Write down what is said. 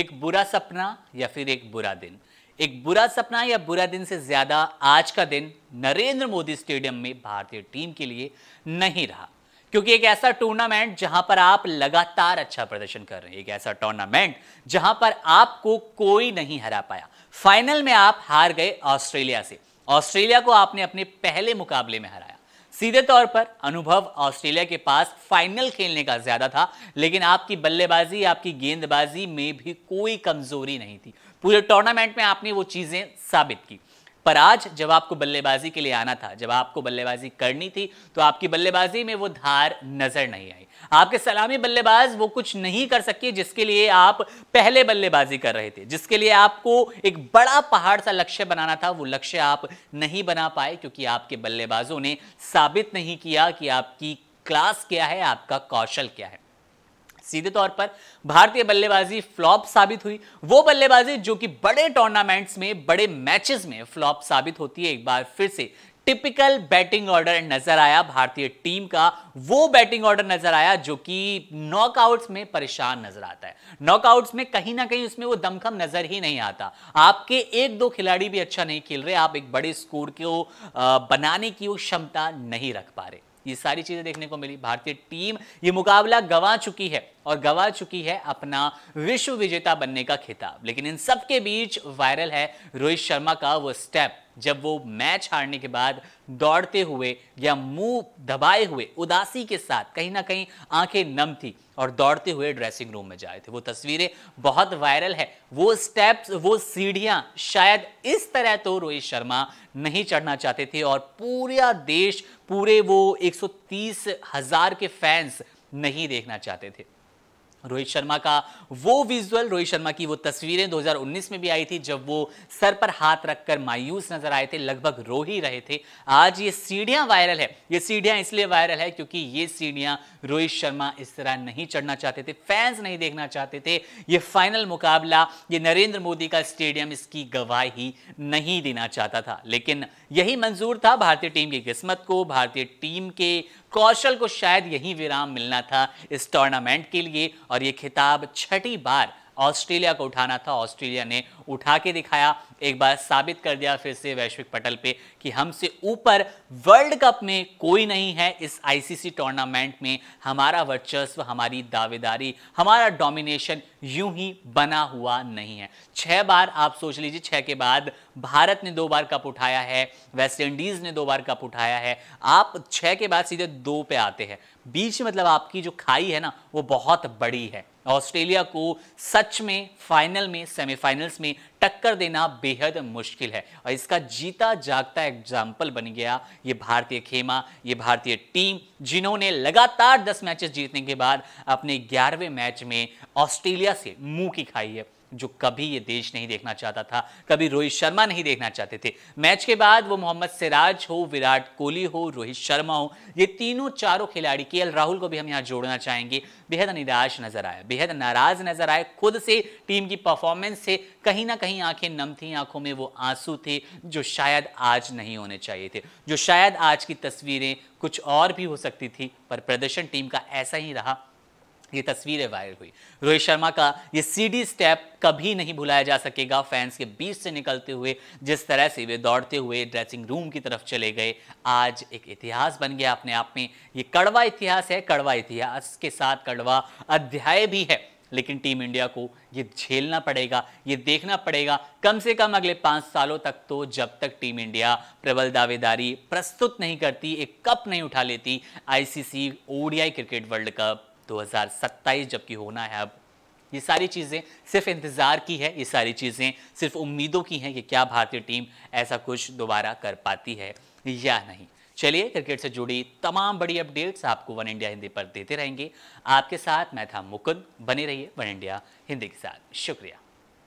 एक बुरा सपना या फिर एक बुरा दिन एक बुरा सपना या बुरा दिन से ज्यादा आज का दिन नरेंद्र मोदी स्टेडियम में भारतीय टीम के लिए नहीं रहा क्योंकि एक ऐसा टूर्नामेंट जहां पर आप लगातार अच्छा प्रदर्शन कर रहे हैं एक ऐसा टूर्नामेंट जहां पर आपको कोई नहीं हरा पाया फाइनल में आप हार गए ऑस्ट्रेलिया से ऑस्ट्रेलिया को आपने अपने पहले मुकाबले में हराया सीधे तौर पर अनुभव ऑस्ट्रेलिया के पास फाइनल खेलने का ज्यादा था लेकिन आपकी बल्लेबाजी आपकी गेंदबाजी में भी कोई कमजोरी नहीं थी पूरे टूर्नामेंट में आपने वो चीजें साबित की पर आज जब आपको बल्लेबाजी के लिए आना था जब आपको बल्लेबाजी करनी थी तो आपकी बल्लेबाजी में वो धार नजर नहीं आई आपके सलामी बल्लेबाज वो कुछ नहीं कर सके जिसके लिए आप पहले बल्लेबाजी कर रहे थे जिसके लिए आपको एक बड़ा पहाड़ सा लक्ष्य बनाना था वो लक्ष्य आप नहीं बना पाए क्योंकि आपके बल्लेबाजों ने साबित नहीं किया कि आपकी क्लास क्या है आपका कौशल क्या है सीधे तौर पर भारतीय बल्लेबाजी फ्लॉप साबित हुई वो बल्लेबाजी जो कि बड़े टूर्नामेंट्स में बड़े मैचेस में फ्लॉप साबित होती है एक बार फिर से टिपिकल बैटिंग ऑर्डर नजर आया भारतीय टीम का वो बैटिंग ऑर्डर नजर आया जो कि नॉकआउट्स में परेशान नजर आता है नॉकआउट्स में कहीं ना कहीं उसमें वो दमखम नजर ही नहीं आता आपके एक दो खिलाड़ी भी अच्छा नहीं खेल रहे आप एक बड़े स्कोर को बनाने की वो क्षमता नहीं रख पा रहे ये सारी चीजें देखने को मिली भारतीय टीम ये मुकाबला गंवा चुकी है और गवा चुकी है अपना विश्व विजेता बनने का खिताब लेकिन इन सब के बीच वायरल है रोहित शर्मा का वो स्टेप जब वो मैच हारने के बाद दौड़ते हुए या मुंह दबाए हुए उदासी के साथ कहीं ना कहीं आंखें नम थी और दौड़ते हुए ड्रेसिंग रूम में जाए थे वो तस्वीरें बहुत वायरल है वो स्टेप्स वो सीढ़ियां शायद इस तरह तो रोहित शर्मा नहीं चढ़ना चाहते थे और पूरा देश पूरे वो एक हजार के फैंस नहीं देखना चाहते थे रोहित शर्मा का वो विजुअल रोहित शर्मा की वो तस्वीरें 2019 में भी आई थी जब वो सर पर हाथ रखकर मायूस नजर आए थे लगभग रो ही रहे थे आज ये सीढ़ियां वायरल है ये सीढ़ियां इसलिए वायरल है क्योंकि ये सीढ़ियां रोहित शर्मा इस तरह नहीं चढ़ना चाहते थे फैंस नहीं देखना चाहते थे ये फाइनल मुकाबला ये नरेंद्र मोदी का स्टेडियम इसकी गवाही नहीं देना चाहता था लेकिन यही मंजूर था भारतीय टीम की किस्मत को भारतीय टीम के कौशल को शायद यही विराम मिलना था इस टूर्नामेंट के लिए और ये खिताब छठी बार ऑस्ट्रेलिया को उठाना था ऑस्ट्रेलिया ने उठा के दिखाया एक बार साबित कर दिया फिर से वैश्विक पटल पे कि हमसे ऊपर वर्ल्ड कप में कोई नहीं है इस आईसीसी टूर्नामेंट में हमारा वर्चस्व हमारी दावेदारी हमारा डोमिनेशन यूं ही बना हुआ नहीं है छह बार आप सोच लीजिए छह के बाद भारत ने दो बार कप उठाया है वेस्ट इंडीज ने दो बार कप उठाया है आप छह के बाद सीधे दो पे आते हैं बीच मतलब आपकी जो खाई है ना वो बहुत बड़ी है ऑस्ट्रेलिया को सच में फाइनल में सेमीफाइनल्स में टक्कर देना बेहद मुश्किल है और इसका जीता जागता एग्जाम्पल बन गया ये भारतीय खेमा ये भारतीय टीम जिन्होंने लगातार दस मैचेस जीतने के बाद अपने ग्यारहवें मैच में ऑस्ट्रेलिया से मुंह की खाई है जो कभी ये देश नहीं देखना चाहता था कभी रोहित शर्मा नहीं देखना चाहते थे मैच के बाद वो मोहम्मद सिराज हो विराट कोहली हो रोहित शर्मा हो ये तीनों चारों खिलाड़ी के राहुल को भी हम यहाँ जोड़ना चाहेंगे बेहद निराश नजर आया बेहद नाराज नजर आए खुद से टीम की परफॉर्मेंस से कहीं ना कहीं कई आंखें नम थी आंखों में वो आंसू थे जो शायद आज नहीं होने चाहिए थे जो शायद आज की तस्वीरें कुछ और भी हो सकती थी पर प्रदर्शन टीम का ऐसा ही रहा ये तस्वीरें वायरल हुई रोहित शर्मा का ये सीडी स्टेप कभी नहीं भुलाया जा सकेगा फैंस के बीच से निकलते हुए जिस तरह से वे दौड़ते हुए ड्रेसिंग रूम की तरफ चले गए आज एक इतिहास बन गया अपने आप में ये कड़वा इतिहास है कड़वा इतिहास के साथ कड़वा अध्याय भी है लेकिन टीम इंडिया को ये झेलना पड़ेगा ये देखना पड़ेगा कम से कम अगले पाँच सालों तक तो जब तक टीम इंडिया प्रबल दावेदारी प्रस्तुत नहीं करती एक कप नहीं उठा लेती ICC ODI cricket world cup 2027 जबकि होना है अब ये सारी चीज़ें सिर्फ इंतज़ार की है ये सारी चीज़ें सिर्फ उम्मीदों की हैं कि क्या भारतीय टीम ऐसा कुछ दोबारा कर पाती है या नहीं चलिए क्रिकेट से जुड़ी तमाम बड़ी अपडेट्स आपको वन इंडिया हिंदी पर देते रहेंगे आपके साथ मैं था मुकुंद बने रहिए वन इंडिया हिंदी के साथ शुक्रिया